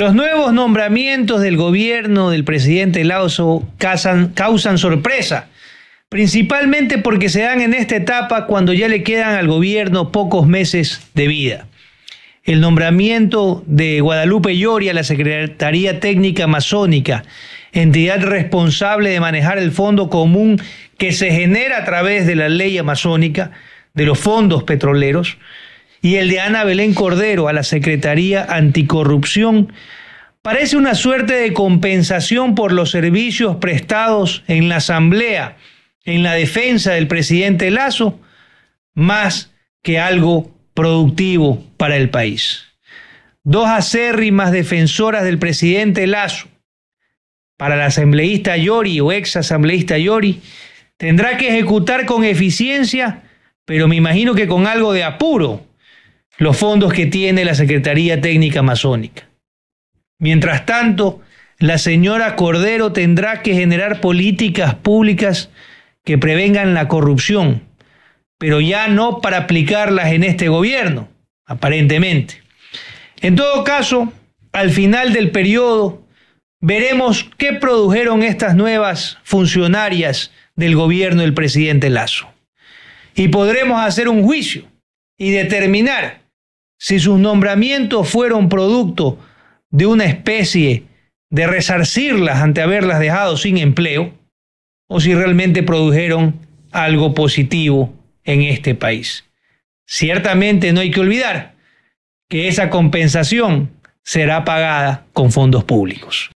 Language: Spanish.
Los nuevos nombramientos del gobierno del presidente Laoso causan, sorpresa, principalmente porque se dan en esta etapa cuando ya le quedan al gobierno pocos meses de vida. El nombramiento de Guadalupe Lloria a la Secretaría Técnica Amazónica, entidad responsable de manejar el fondo común que se genera a través de la ley amazónica, de los fondos petroleros, y el de Ana Belén Cordero a la Secretaría Anticorrupción parece una suerte de compensación por los servicios prestados en la Asamblea, en la defensa del presidente Lazo, más que algo productivo para el país. Dos acérrimas defensoras del presidente Lazo, para la asambleísta Yori o ex asambleísta Yori, tendrá que ejecutar con eficiencia, pero me imagino que con algo de apuro, los fondos que tiene la Secretaría Técnica Amazónica. Mientras tanto, la señora Cordero tendrá que generar políticas públicas que prevengan la corrupción, pero ya no para aplicarlas en este gobierno, aparentemente. En todo caso, al final del periodo, veremos qué produjeron estas nuevas funcionarias del gobierno del presidente Lazo. Y podremos hacer un juicio y determinar si sus nombramientos fueron producto de una especie de resarcirlas ante haberlas dejado sin empleo, o si realmente produjeron algo positivo en este país. Ciertamente no hay que olvidar que esa compensación será pagada con fondos públicos.